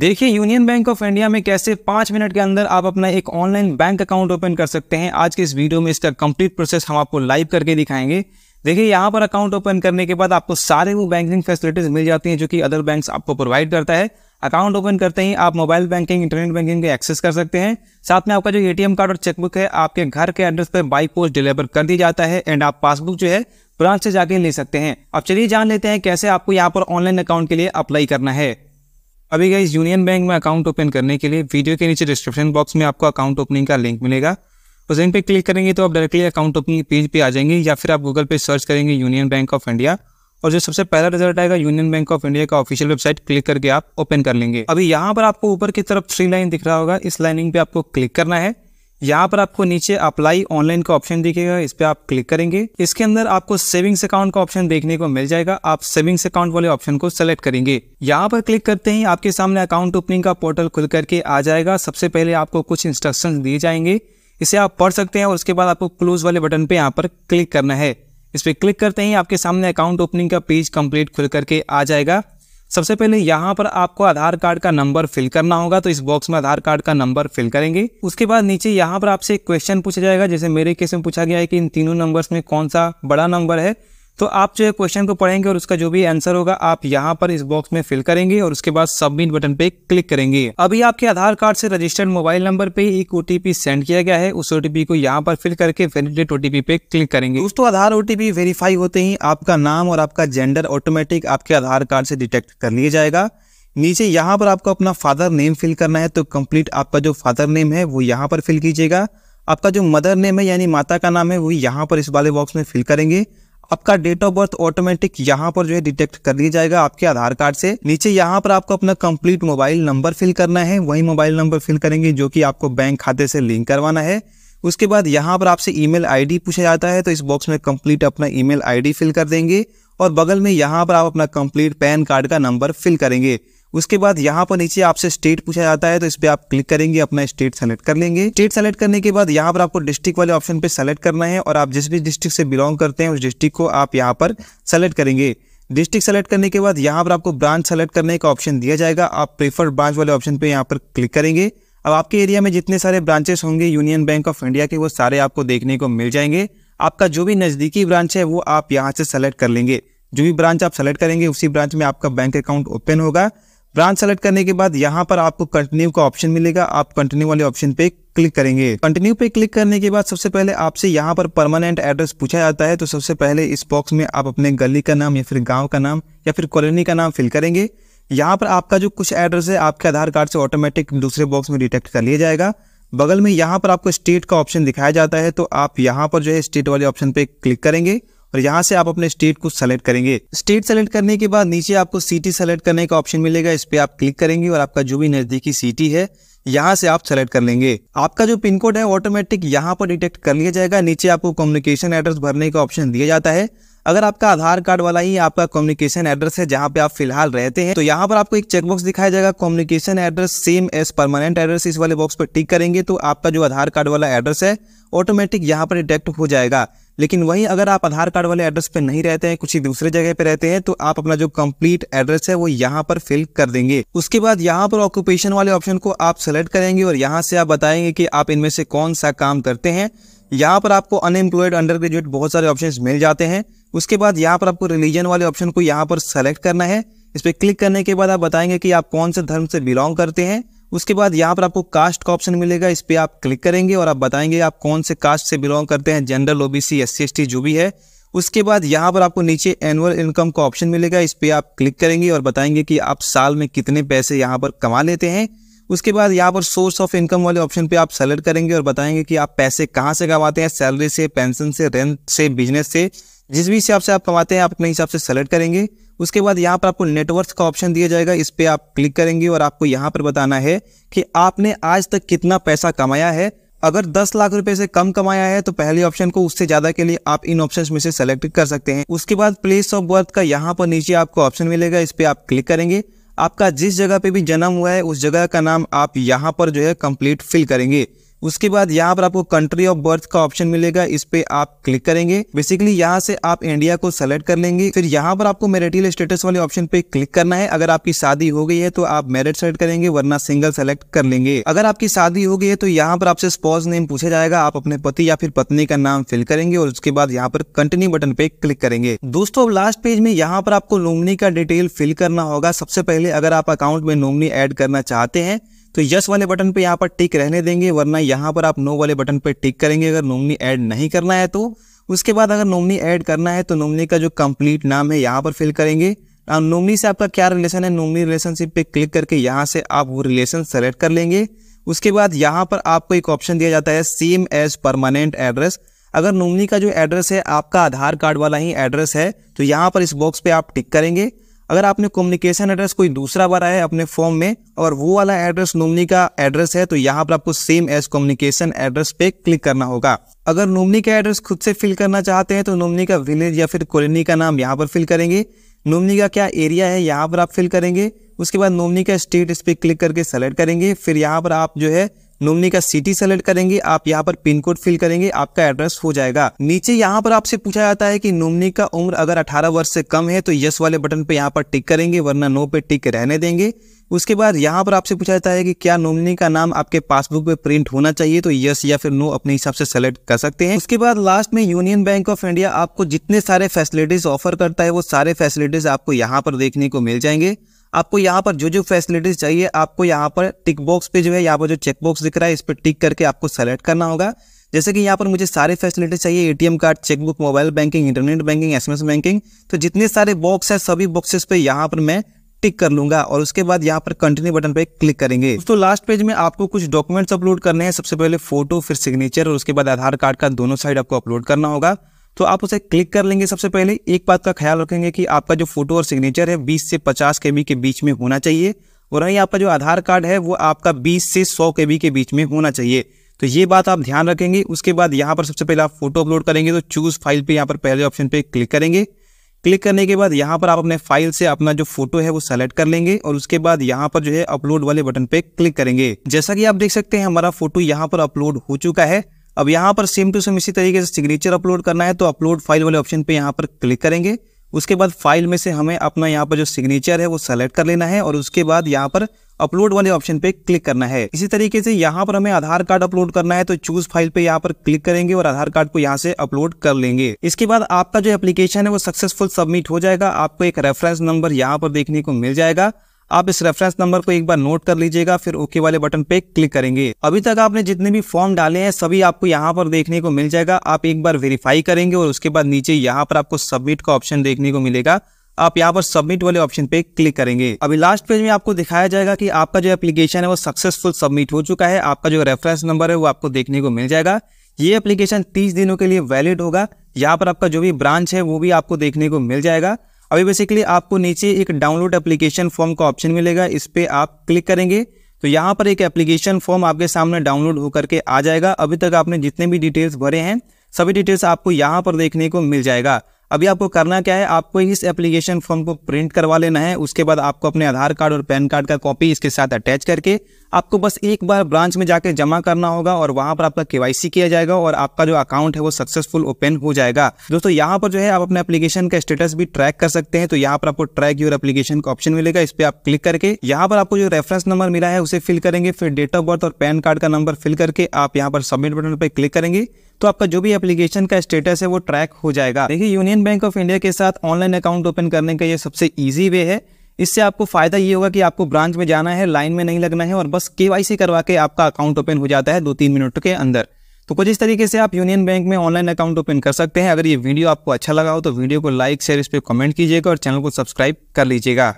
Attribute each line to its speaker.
Speaker 1: देखिए union Bank of India में कैसे पांच मिनट के अंदर आप अपना एक ऑनलाइन बैंक अकाउंट ओपन कर सकते हैं आज के इस वीडियो में इसका कंप्लीट प्रोसेस हम आपको लाइव करके दिखाएंगे देखिए यहाँ पर अकाउंट ओपन करने के बाद आपको सारे वो बैंकिंग फैसिलिटीज़ मिल जाती हैं जो कि अदर बैंक्स आपको प्रोवाइड करता है अकाउंट ओपन करते ही आप मोबाइल बैंकिंग इंटरनेट बैंकिंग के एक्सेस कर सकते हैं साथ में आपका जो एटीएम कार्ड और चेकबुक है आपके घर के एड्रेस पर बाई पोस्ट डिलीवर कर दिया जाता है एंड आप पासबुक जो है ब्रांच से जाके ले सकते हैं अब चलिए जान लेते हैं कैसे आपको यहाँ पर ऑनलाइन अकाउंट के लिए अप्लाई करना है अभी गाइज यूनियन बैंक में अकाउंट ओपन करने के लिए वीडियो के नीचे डिस्क्रिप्शन बॉक्स में आपको अकाउंट ओपनिंग का लिंक मिलेगा उस लिंक पर क्लिक करेंगे तो आप डायरेक्टली अकाउंट ओपनिंग पेज पे आ जाएंगे या फिर आप गूगल पे सर्च करेंगे यूनियन बैंक ऑफ इंडिया और जो सबसे पहला रिजल्ट आएगा यूनियन बैंक ऑफ इंडिया का ऑफिशियल वेबसाइट क्लिक करके आप ओपन कर लेंगे अभी यहाँ पर आपको ऊपर की तरफ थ्री लाइन दिख रहा होगा इस लाइनिंग पे आपको क्लिक करना है यहाँ पर आपको नीचे अप्लाई ऑनलाइन का ऑप्शन दिखेगा इस पर आप क्लिक करेंगे इसके अंदर आपको सेविंग्स अकाउंट का ऑप्शन देखने को मिल जाएगा आप सेविंग्स अकाउंट वाले ऑप्शन को सिलेक्ट करेंगे यहाँ पर क्लिक करते ही आपके सामने अकाउंट ओपनिंग का पोर्टल खुल करके आ जाएगा सबसे पहले आपको कुछ इंस्ट्रक्शन दिए जाएंगे इसे आप पढ़ सकते हैं और उसके बाद आपको क्लोज वाले बटन पे यहाँ पर क्लिक करना है इस पर क्लिक करते ही आपके सामने अकाउंट ओपनिंग का पेज कंप्लीट खुल करके आ जाएगा सबसे पहले यहाँ पर आपको आधार कार्ड का नंबर फिल करना होगा तो इस बॉक्स में आधार कार्ड का नंबर फिल करेंगे उसके बाद नीचे यहाँ पर आपसे क्वेश्चन पूछा जाएगा जैसे मेरे केस में पूछा गया है कि इन तीनों नंबर्स में कौन सा बड़ा नंबर है तो आप जो है क्वेश्चन को पढ़ेंगे और उसका जो भी आंसर होगा आप यहाँ पर इस बॉक्स में फिल करेंगे और उसके बाद सबमिट बटन पे क्लिक करेंगे अभी आपके आधार कार्ड से रजिस्टर्ड मोबाइल नंबर पे एक ओटीपी सेंड किया गया है उस ओटीपी को यहाँ पर फिल करके वेलिडेट ओटीपी पे क्लिक करेंगे दोस्तों आधार ओटीपी वेरीफाई होते ही आपका नाम और आपका जेंडर ऑटोमेटिक आपके आधार कार्ड से डिटेक्ट कर लिया जाएगा नीचे यहाँ पर आपको अपना फादर नेम फिल करना है तो कंप्लीट आपका जो फादर नेम है वो यहाँ पर फिल कीजिएगा आपका जो मदर नेम है यानी माता का नाम है वो यहाँ पर इस वाले बॉक्स में फिल करेंगे आपका डेट ऑफ बर्थ ऑटोमेटिक यहाँ पर जो है डिटेक्ट कर दिया जाएगा आपके आधार कार्ड से नीचे यहाँ पर आपको अपना कंप्लीट मोबाइल नंबर फिल करना है वही मोबाइल नंबर फिल करेंगे जो कि आपको बैंक खाते से लिंक करवाना है उसके बाद यहाँ पर आपसे ईमेल आईडी पूछा जाता है तो इस बॉक्स में कंप्लीट अपना ईमेल आईडी फिल कर देंगे और बगल में यहाँ पर आप अपना कंप्लीट पैन कार्ड का नंबर फिल करेंगे उसके बाद यहाँ पर नीचे आपसे स्टेट पूछा जाता है तो इस पर आप क्लिक करेंगे अपना स्टेट सेलेक्ट कर लेंगे स्टेट सेलेक्ट करने के बाद यहाँ पर आपको डिस्ट्रिक्ट वाले ऑप्शन पे सेलेक्ट करना है और आप जिस भी डिस्ट्रिक्ट से बिलोंग करते हैं उस डिस्ट्रिक्ट को आप यहाँ पर सेलेक्ट करेंगे डिस्ट्रिक्ट सेलेक्ट करने के बाद यहाँ पर आपको ब्रांच सेलेक्ट करने का ऑप्शन दिया जाएगा आप प्रेफर्ड ब्रांच वाले ऑप्शन पर यहाँ पर क्लिक करेंगे अब आपके एरिया में जितने सारे ब्रांचेस होंगे यूनियन बैंक ऑफ इंडिया के वो सारे आपको देखने को मिल जाएंगे आपका जो भी नज़दीकी ब्रांच है वो आप यहाँ से सेलेक्ट कर लेंगे जो भी ब्रांच आप सेलेक्ट करेंगे उसी ब्रांच में आपका बैंक अकाउंट ओपन होगा ब्रांच सेलेक्ट करने के बाद यहाँ पर आपको कंटिन्यू का ऑप्शन मिलेगा आप कंटिन्यू वाले ऑप्शन पे क्लिक करेंगे कंटिन्यू पे क्लिक करने के बाद सबसे पहले आपसे यहाँ पर परमानेंट एड्रेस पूछा जाता है तो सबसे पहले इस बॉक्स में आप अपने गली का नाम या फिर गाँव का नाम या फिर कॉलोनी का नाम फिल करेंगे यहाँ पर आपका जो कुछ एड्रेस है आपके आधार कार्ड से ऑटोमेटिक दूसरे बॉक्स में डिटेक्ट कर लिया जाएगा बगल में यहाँ पर आपको स्टेट का ऑप्शन दिखाया जाता है तो आप यहाँ पर जो है स्टेट वाले ऑप्शन पे क्लिक करेंगे और यहाँ से आप अपने स्टेट को सेलेक्ट करेंगे स्टेट सेलेक्ट करने के बाद नीचे आपको सिटी सेलेक्ट करने का ऑप्शन मिलेगा इस पर आप क्लिक करेंगे और आपका जो भी नजदीकी सिटी है यहाँ से आप सेलेक्ट कर लेंगे आपका जो पिन कोड है ऑटोमेटिक यहाँ पर डिटेक्ट कर लिया जाएगा नीचे आपको कम्युनिकेशन एड्रेस भरने का ऑप्शन दिया जाता है अगर आपका आधार कार्ड वाला ही आपका कम्युनिकेशन एड्रेस है जहाँ पे आप फिलहाल रहते हैं तो यहाँ पर आपको एक चेकबॉक्स दिखाया जाएगा communication address same as permanent address इस वाले बॉक्स पर टिक करेंगे तो आपका जो आधार कार्ड वाला एड्रेस है ऑटोमेटिक यहाँ पर डिटेक्ट हो जाएगा लेकिन वही अगर आप आधार कार्ड वाले एड्रेस पे नहीं रहते हैं कुछ ही दूसरे जगह पे रहते हैं तो आप अपना जो कंप्लीट एड्रेस है वो यहाँ पर फिल कर देंगे उसके बाद यहाँ पर ऑक्यूपेशन वाले ऑप्शन को आप सेलेक्ट करेंगे और यहाँ से आप बताएंगे कि आप इनमें से कौन सा काम करते हैं यहाँ पर आपको अनएम्प्लॉयड अंडर ग्रेजुएट बहुत सारे ऑप्शन मिल जाते हैं उसके बाद यहाँ पर आपको रिलीजन वाले ऑप्शन को यहाँ पर सेलेक्ट करना है इस पर क्लिक करने के बाद आप बताएंगे कि आप कौन से धर्म से बिलोंग करते हैं उसके बाद यहाँ पर आपको कास्ट का ऑप्शन मिलेगा इस पर आप क्लिक करेंगे और आप बताएंगे आप कौन से कास्ट से बिलोंग करते हैं जनरल ओबीसी एससी एसटी जो भी है उसके बाद यहाँ पर आपको नीचे एनुअल इनकम का ऑप्शन मिलेगा इस पर आप क्लिक करेंगे और बताएंगे कि आप साल में कितने पैसे यहाँ पर कमा लेते हैं उसके बाद यहाँ पर सोर्स ऑफ इनकम वाले ऑप्शन पे आप सेलेक्ट करेंगे और बताएंगे कि आप पैसे कहाँ से कमाते हैं सैलरी से पेंशन से रेंट से बिजनेस से जिस भी हिसाब से आप कमाते हैं आप अपने हिसाब से सेलेक्ट करेंगे उसके बाद यहाँ पर आपको नेटवर्क का ऑप्शन दिया जाएगा इस पर आप क्लिक करेंगे और आपको यहाँ पर बताना है कि आपने आज तक कितना पैसा कमाया है अगर 10 लाख रुपए से कम कमाया है तो पहले ऑप्शन को उससे ज्यादा के लिए आप इन ऑप्शंस में से सेलेक्ट कर सकते हैं उसके बाद प्लेस ऑफ बर्थ का यहाँ पर नीचे आपको ऑप्शन मिलेगा इस पर आप क्लिक करेंगे आपका जिस जगह पे भी जन्म हुआ है उस जगह का नाम आप यहाँ पर जो है कंप्लीट फिल करेंगे उसके बाद यहाँ पर आपको कंट्री ऑफ बर्थ का ऑप्शन मिलेगा इस पे आप क्लिक करेंगे बेसिकली यहाँ से आप इंडिया को सेलेक्ट कर लेंगे फिर यहाँ पर आपको मेरिटल स्टेटस वाले ऑप्शन पे क्लिक करना है अगर आपकी शादी हो गई है तो आप मेरिट सेलेक्ट करेंगे वरना सिंगल सेलेक्ट कर लेंगे अगर आपकी शादी हो गई है तो यहाँ पर आपसे स्पॉज नेम पूछा जाएगा आप अपने पति या फिर पत्नी का नाम फिल करेंगे और उसके बाद यहाँ पर कंटिन्यू बटन पे क्लिक करेंगे दोस्तों अब लास्ट पेज में यहाँ पर आपको नोमनी का डिटेल फिल करना होगा सबसे पहले अगर आप अकाउंट में नोमनी एड करना चाहते हैं तो यस वाले बटन पे यहाँ पर टिक रहने देंगे वरना यहाँ पर आप नो वाले बटन पे टिक करेंगे अगर नोमनी ऐड नहीं करना है तो उसके बाद अगर नोमनी ऐड करना है तो नोमनी का जो कंप्लीट नाम है यहाँ पर फिल करेंगे और नोमनी से आपका क्या रिलेशन है नोमनी रिलेशनशिप पे क्लिक करके यहाँ से आप वो रिलेशन सेलेक्ट कर लेंगे उसके बाद यहाँ पर आपको एक ऑप्शन दिया जाता है सेम एज परमानेंट एड्रेस अगर नोमनी का जो एड्रेस है आपका आधार कार्ड वाला ही एड्रेस है तो यहाँ पर इस बॉक्स पर आप टिक करेंगे अगर आपने कम्युनिकेशन एड्रेस कोई दूसरा भरा है अपने फॉर्म में और वो वाला एड्रेस नोमनी का एड्रेस है तो यहाँ पर आपको सेम एज कम्युनिकेशन एड्रेस पे क्लिक करना होगा अगर नोमनी का एड्रेस खुद से फिल करना चाहते हैं तो नोमनी का विलेज या फिर कॉलोनी का नाम यहाँ पर फिल करेंगे नोमनी का क्या एरिया है यहाँ पर आप फिल करेंगे उसके बाद नोमनी का स्टेट इस पर क्लिक करके सेलेक्ट करेंगे फिर यहाँ पर आप जो है नोमनी का सिटी सेलेक्ट करेंगे आप यहाँ पर पिन कोड फिल करेंगे आपका एड्रेस हो जाएगा नीचे यहाँ पर आपसे पूछा जाता है कि नोमनी का उम्र अगर अठारह वर्ष से कम है तो यस वाले बटन पे यहाँ पर टिक करेंगे वरना नो पे टिक रहने देंगे उसके बाद यहाँ पर आपसे पूछा जाता है कि क्या नोमनी का नाम आपके पासबुक में प्रिंट होना चाहिए तो यस या फिर नो अपने हिसाब से सेलेक्ट कर सकते हैं उसके बाद लास्ट में यूनियन बैंक ऑफ इंडिया आपको जितने सारे फैसिलिटीज ऑफर करता है वो सारे फैसिलिटीज आपको यहाँ पर देखने को मिल जाएंगे आपको यहाँ पर जो जो फैसिलिटीज चाहिए आपको यहाँ पर टिक बॉक्स पे जो है यहाँ पर जो चेक बॉक्स दिख रहा है इस पर टिक करके आपको सेलेक्ट करना होगा जैसे कि यहाँ पर मुझे सारे फैसिलिटीज चाहिए ATM card chequebook mobile banking internet banking SMS banking तो जितने सारे बॉक्स है सभी बॉक्सेस पे यहाँ पर मैं टिक कर लूंगा और उसके बाद यहाँ पर कंटिन्यू बटन पे क्लिक करेंगे तो लास्ट पेज में आपको कुछ डॉक्यूमेंट्स अपलोड करने हैं सबसे पहले फोटो फिर सिग्नेचर और उसके बाद आधार कार्ड का दोनों साइड आपको अपलोड करना होगा तो आप उसे क्लिक कर लेंगे सबसे पहले एक बात का ख्याल रखेंगे कि आपका जो फोटो और सिग्नेचर है बीस से पचास के के बीच में होना चाहिए और वहीं आपका जो आधार कार्ड है वो आपका बीस से सौ के के बीच में होना चाहिए तो ये बात आप ध्यान रखेंगे उसके बाद यहाँ पर सबसे पहले आप फोटो अपलोड करेंगे तो चूज़ फाइल पे यहाँ पर पहले ऑप्शन पे क्लिक करेंगे क्लिक करने के बाद यहाँ पर आप अपने फाइल से अपना जो फोटो है वो सेलेक्ट कर लेंगे और उसके बाद यहाँ पर जो है अपलोड वाले बटन पे क्लिक करेंगे जैसा कि आप देख सकते हैं हमारा फोटो यहाँ पर अपलोड हो चुका है अब यहाँ पर सेम टू सेम इसी तरीके से सिग्नेचर अपलोड करना है तो अपलोड फाइल वाले ऑप्शन पे यहाँ पर क्लिक करेंगे उसके बाद फाइल में से हमें अपना यहाँ पर जो सिग्नेचर है वो सेलेक्ट कर लेना है और उसके बाद यहाँ पर अपलोड वाले ऑप्शन पे क्लिक करना है इसी तरीके से यहाँ पर हमें आधार कार्ड अपलोड करना है तो चूज फाइल पे यहाँ पर क्लिक करेंगे और आधार कार्ड को यहाँ से अपलोड कर लेंगे इसके बाद आपका जो एप्लीकेशन है वो सक्सेसफुल सबमिट हो जाएगा आपको एक रेफरेंस नंबर यहाँ पर देखने को मिल जाएगा आप इस रेफरेंस नंबर को एक बार नोट कर लीजिएगा फिर ओके वाले बटन पे क्लिक करेंगे अभी तक आपने जितने भी फॉर्म डाले हैं सभी आपको यहाँ पर देखने को मिल जाएगा आप एक बार वेरीफाई करेंगे और उसके बाद नीचे यहाँ पर आपको सबमिट का ऑप्शन देखने को मिलेगा आप यहाँ पर सबमिट वाले ऑप्शन पे क्लिक करेंगे अभी लास्ट पेज में आपको दिखाया जाएगा कि आपका जो एप्लीकेशन है वो सक्सेसफुल सबमिट हो चुका है आपका जो रेफरेंस नंबर है वो आपको देखने को मिल जाएगा ये एप्लीकेशन 30 दिनों के लिए वैलिड होगा यहाँ पर आपका जो भी ब्रांच है वो भी आपको देखने को मिल जाएगा अभी बेसिकली आपको नीचे एक डाउनलोड एप्लीकेशन फॉर्म का ऑप्शन मिलेगा इस पर आप क्लिक करेंगे तो यहाँ पर एक एप्लीकेशन फॉर्म आपके सामने डाउनलोड होकर के आ जाएगा अभी तक आपने जितने भी डिटेल्स भरे हैं सभी डिटेल्स आपको यहाँ पर देखने को मिल जाएगा अभी आपको करना क्या है आपको इस एप्लीकेशन फॉर्म को प्रिंट करवा लेना है उसके बाद आपको अपने आधार कार्ड और पैन कार्ड का कॉपी इसके साथ अटैच करके आपको बस एक बार ब्रांच में जाकर जमा करना होगा और वहां पर आपका केवाईसी किया जाएगा और आपका जो अकाउंट है वो सक्सेसफुल ओपन हो जाएगा दोस्तों यहाँ पर जो है आप अपने एप्लीकेशन का स्टेटस भी ट्रैक कर सकते हैं तो यहाँ पर आपको ट्रैक योर एप्लीकेशन का ऑप्शन मिलेगा इस पर आप क्लिक करके यहाँ पर आपको जो रेफरेंस नंबर मिला है उसे फिल करेंगे फिर डेट ऑफ बर्थ और पैन कार्ड का नंबर फिल करके आप यहाँ पर सबमिट बटन पर क्लिक करेंगे तो आपका जो भी एप्लीकेशन का स्टेटस है वो ट्रैक हो जाएगा देखिए यूनियन बैंक ऑफ इंडिया के साथ ऑनलाइन अकाउंट ओपन करने का ये सबसे ईजी वे है इससे आपको फ़ायदा ये होगा कि आपको ब्रांच में जाना है लाइन में नहीं लगना है और बस के करवा के आपका अकाउंट ओपन हो जाता है दो तीन मिनट के अंदर तो कुछ इस तरीके से आप यूनियन बैंक में ऑनलाइन अकाउंट ओपन कर सकते हैं अगर ये वीडियो आपको अच्छा लगा हो तो वीडियो को लाइक शेयर इस पर कमेंट कीजिएगा और चैनल को सब्सक्राइब कर लीजिएगा